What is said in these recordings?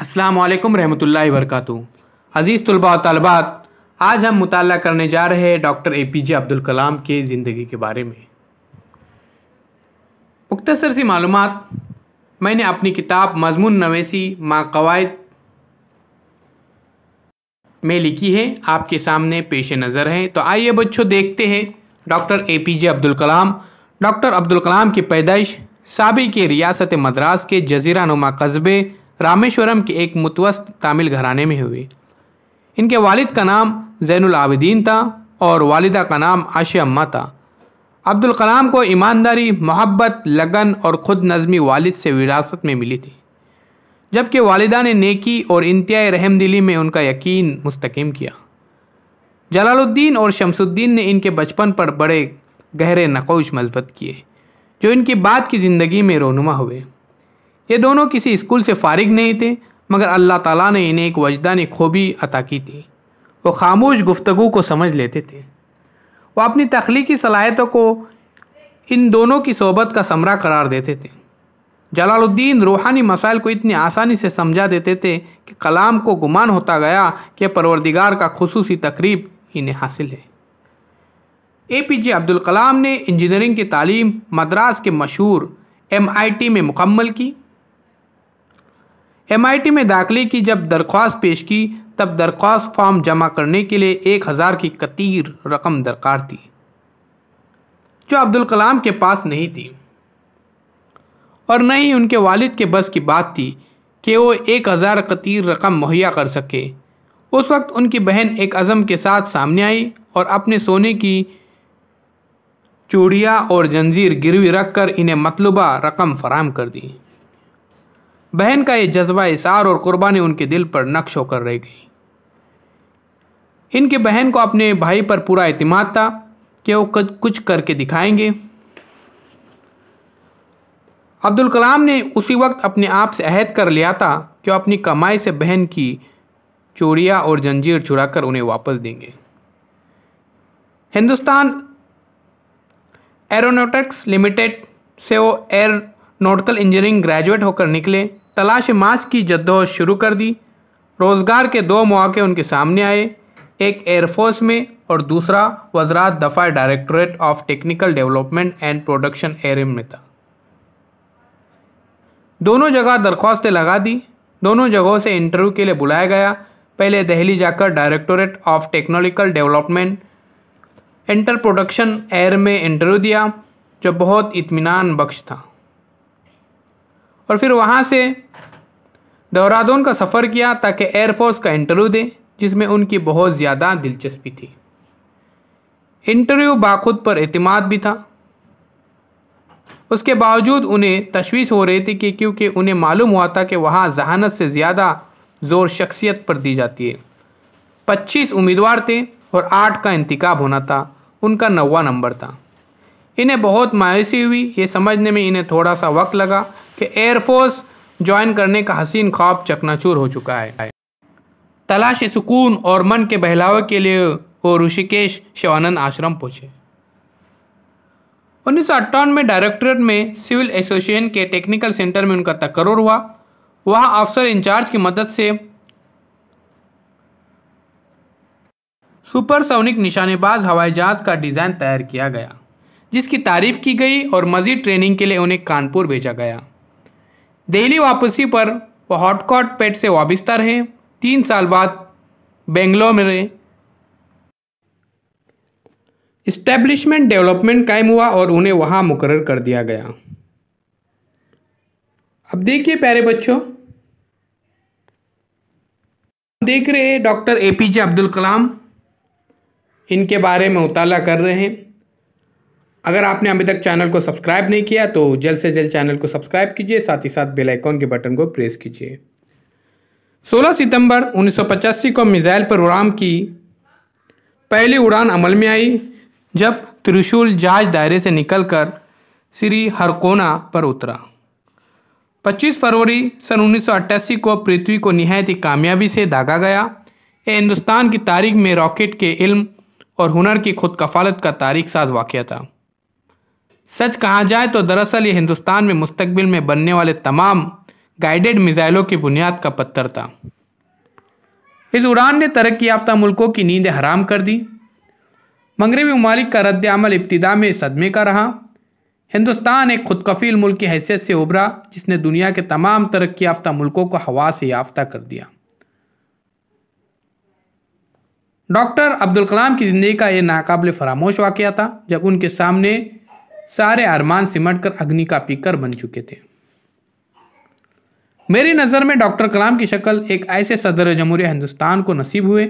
असलकम रहमतुल्ला वरकत अज़ीज़ तलबा तलबात आज हम मुताल करने जा रहे हैं doctor A P J Abdul Kalam के ज़िंदगी के बारे में मुख्तसर सी मालूम मैंने अपनी किताब मजमून नवेसी माँ कवायद में लिखी है आपके सामने पेश नज़र है तो आइए बच्चों देखते हैं doctor A P J Abdul Kalam doctor Abdul Kalam की पैदाइश साबिक रियासत मद्रास के जजीरा नुमा कस्बे रामेश्वरम के एक मुतवस्त तमिल घराने में हुई इनके वालिद का नाम जैनुल आबिदीन था और वालिदा का नाम आशा अम्मा था अब्दुल कलाम को ईमानदारी मोहब्बत लगन और ख़ुद नज़मी वालिद से विरासत में मिली थी जबकि वालिदा ने नेकी और इंतहाई रहम दिली में उनका यकीन मुस्तकम किया जलालुद्दीन और शमसुद्दीन ने इनके बचपन पर बड़े गहरे नकोश मजबत किए जो इनकी बाद की ज़िंदगी में रोनुमा हुए ये दोनों किसी स्कूल से फारिग नहीं थे मगर अल्लाह ताला ने इन्हें एक वजदान खूबी अता की थी वो खामोश गुफ्तु को समझ लेते थे वो अपनी तख्लीकी सलाहियतों को इन दोनों की सोबत का समरा करार देते थे जलालुद्दीन रूहानी मसाइल को इतनी आसानी से समझा देते थे कि कलाम को गुमान होता गया कि परवरदिगार का खसूसी तकरीब इन्हें हासिल है ए पी जे अब्दुल कलाम ने इंजीनियरिंग की तालीम मद्रास के मशहूर एम आई टी में मुकम्मल की एमआईटी में दाखिले की जब दरख्वास्त पेश की तब दरख्वास्त फॉर्म जमा करने के लिए एक हज़ार की कतीर रकम दरकार थी जो अब्दुल कलाम के पास नहीं थी और न ही उनके वालिद के बस की बात थी कि वो एक हज़ार कतीर रकम मुहैया कर सके उस वक्त उनकी बहन एक अज़म के साथ सामने आई और अपने सोने की चूड़िया और जंजीर गिरवी रख कर इन्हें मतलूबा रकम फराम कर दी बहन का ये जज्बा इशार और कुर्बानी उनके दिल पर नक्श होकर रह गई इनके बहन को अपने भाई पर पूरा अतमाद था कि वो कुछ करके दिखाएंगे अब्दुल कलाम ने उसी वक्त अपने आप से अहद कर लिया था कि वो अपनी कमाई से बहन की चूड़िया और जंजीर छुड़ाकर उन्हें वापस देंगे हिंदुस्तान एरोनोटिक्स लिमिटेड से वो एयर नोटकल इंजीनियरिंग ग्रेजुएट होकर निकले तलाश माश की जद्दोश शुरू कर दी रोज़गार के दो मौके उनके सामने आए एक एयरफोर्स में और दूसरा वजरात दफ़ा directorate of technical development and production एरिम में था दोनों जगह दरख्वास्तें लगा दी दोनों जगहों से इंटरव्यू के लिए बुलाया गया पहले दिल्ली जाकर डायरेक्टोरेट ऑफ टेक्नोलिकल डेवलपमेंट इंटर प्रोडक्शन एयर में इंटरव्यू दिया जो बहुत इतमान बख्श था और फिर वहाँ से देहरादून का सफ़र किया ताकि एयरफोर्स का इंटरव्यू दें जिसमें उनकी बहुत ज़्यादा दिलचस्पी थी इंटरव्यू बाखुद पर अतमाद भी था उसके बावजूद उन्हें तशवीश हो रही थी कि क्योंकि उन्हें मालूम हुआ था कि वहाँ जहानत से ज़्यादा ज़ोर शख्सियत पर दी जाती है पच्चीस उम्मीदवार थे और आठ का इंतखब होना था उनका नवा नंबर था इन्हें बहुत मायूसी हुई ये समझने में इन्हें थोड़ा सा वक्त लगा कि एयरफोर्स ज्वाइन करने का हसीन ख्वाब चकनाचूर हो चुका है तलाश सुकून और मन के बहलावे के लिए वो ऋषिकेश शिवानंद आश्रम पहुँचे उन्नीस में डायरेक्टरेट में सिविल एसोसिएशन के टेक्निकल सेंटर में उनका तकर्र हुआ वहाँ अफसर इंचार्ज की मदद से सुपरसोनिक निशानेबाज हवाई जहाज का डिज़ाइन तैयार किया गया जिसकी तारीफ की गई और मज़ीद ट्रेनिंग के लिए उन्हें कानपुर भेजा गया दिल्ली वापसी पर वह हॉटकॉट पेट से वाबिस्ता रहे तीन साल बाद बेंगलोर में इस्टेब्लिशमेंट डेवलपमेंट कायम हुआ और उन्हें वहाँ मुकर कर दिया गया अब देखिए प्यारे बच्चों देख रहे हैं doctor A P J Abdul Kalam इनके बारे में उताला कर रहे हैं अगर आपने अभी तक चैनल को सब्सक्राइब नहीं किया तो जल्द से जल्द चैनल को सब्सक्राइब कीजिए साथ ही साथ बेल आइकॉन के बटन को प्रेस कीजिए 16 सितंबर 1985 को मिसाइल पर उड़ान की पहली उड़ान अमल में आई जब त्रिशूल जहाज दायरे से निकलकर श्री हरकोना पर उतरा 25 फरवरी सन 1988 को पृथ्वी को नहायत ही कामयाबी से दागा गया यह हिंदुस्तान की तारीख में रॉकेट के इल्म और हुनर की खुद कफालत का तारीख साज वाक़ था सच कहा जाए तो दरअसल ये हिंदुस्तान में मुस्तबिल में बनने वाले तमाम गाइडेड मिज़ाइलों की बुनियाद का पत्थर था इस उड़ान ने तरक्की याफ्ता मुल्कों की नींदें हराम कर दी मगरबी ममालिक का रद्द अमल इब्तदा में सदमे का रहा हिंदुस्तान एक खुदकफील मुल्क की हैसियत से उभरा जिसने दुनिया के तमाम तरक्की याफ्ता मुल्कों को हवा से याफ्ता कर दिया डॉक्टर अब्दुल कलाम की ज़िंदगी का यह नाकबले फरामोश वाक़ था जब उनके सामने सारे अरमान सिमट कर अग्नि का पीकर बन चुके थे मेरी नज़र में डॉक्टर कलाम की शक्ल एक ऐसे सदर जमहूर हिंदुस्तान को नसीब हुए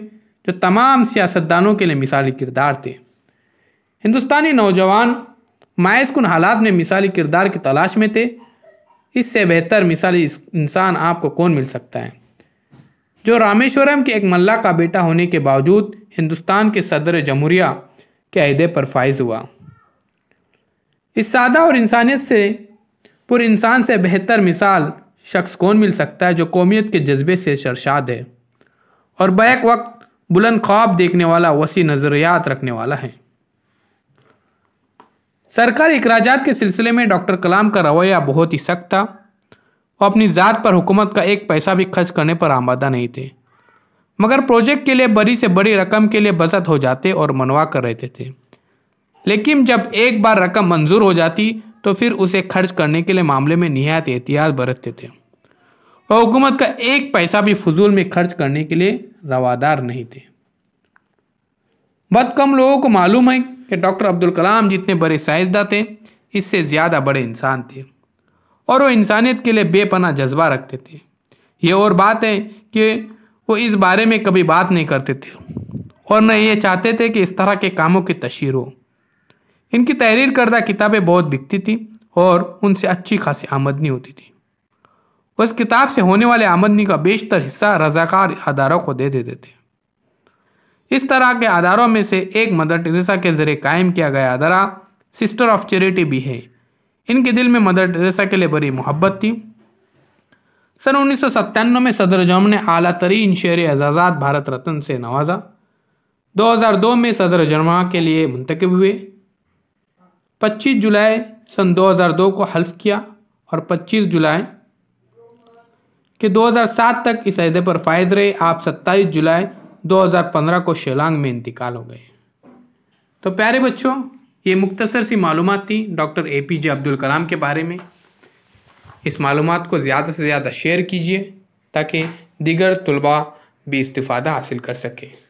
जो तमाम सियासतदानों के लिए मिसाली किरदार थे हिंदुस्तानी नौजवान कन हालात में मिसाली किरदार की तलाश में थे इससे बेहतर मिसाली इंसान आपको कौन मिल सकता है जो रामेश्वरम के एक मल्ला का बेटा होने के बावजूद हिंदुस्तान के सदर जमहूरिया के अहदे पर फाइज हुआ इस सादा और इंसानियत से पुर इंसान से बेहतर मिसाल शख्स कौन मिल सकता है जो कौमियत के जज्बे से शर्शाद है और बैक वक्त बुलंद ख्वाब देखने वाला वसी नज़रियात रखने वाला है सरकारी अखराज के सिलसिले में डॉक्टर कलाम का रवैया बहुत ही सख्त था वो अपनी ज़ात पर हुकूमत का एक पैसा भी खर्च करने पर आमादा नहीं थे मगर प्रोजेक्ट के लिए बड़ी से बड़ी रकम के लिए बचत हो जाते और मनवा कर रहते थे लेकिन जब एक बार रकम मंजूर हो जाती तो फिर उसे खर्च करने के लिए मामले में निहायत एहतियात बरतते थे वह हुकूमत का एक पैसा भी फजूल में खर्च करने के लिए रवादार नहीं थे बहुत कम लोगों को मालूम है कि डॉक्टर अब्दुल कलाम जितने बड़े साइंसदा थे इससे ज़्यादा बड़े इंसान थे और वो इंसानियत के लिए बेपना जज्बा रखते थे ये और बात है कि वो इस बारे में कभी बात नहीं करते थे और न ये चाहते थे कि इस तरह के कामों की तशहर हो इनकी तहरीर करदा किताबें बहुत बिकती थी और उनसे अच्छी खासी आमदनी होती थी उस किताब से होने वाले आमदनी का बेशतर हिस्सा रजाकार अदारों को दे देते थे इस तरह के अदारों में से एक मदर टेरेसा के ज़रिए कायम किया गया अदारा सिस्टर ऑफ चैरिटी भी है इनके दिल में मदर टेरेसा के लिए बड़ी मोहब्बत थी सन उन्नीस में सदर जम ने अला तरीन शेर एजाज़ात भारत रत्न से नवाजा 2002 में सदर जमा के लिए मुंतखब हुए 25 जुलाई सन 2002 को हल्फ किया और 25 जुलाई के 2007 तक इस अहदे पर फायज रहे आप 27 जुलाई 2015 को शिलांग में इंतकाल हो गए तो प्यारे बच्चों ये मुख्तसर सी मालूम थी doctor A P J Abdul Kalam के बारे में इस मालूम को ज़्यादा से ज़्यादा शेयर कीजिए ताकि दिगर तलबा भी इस्तादा हासिल कर सकें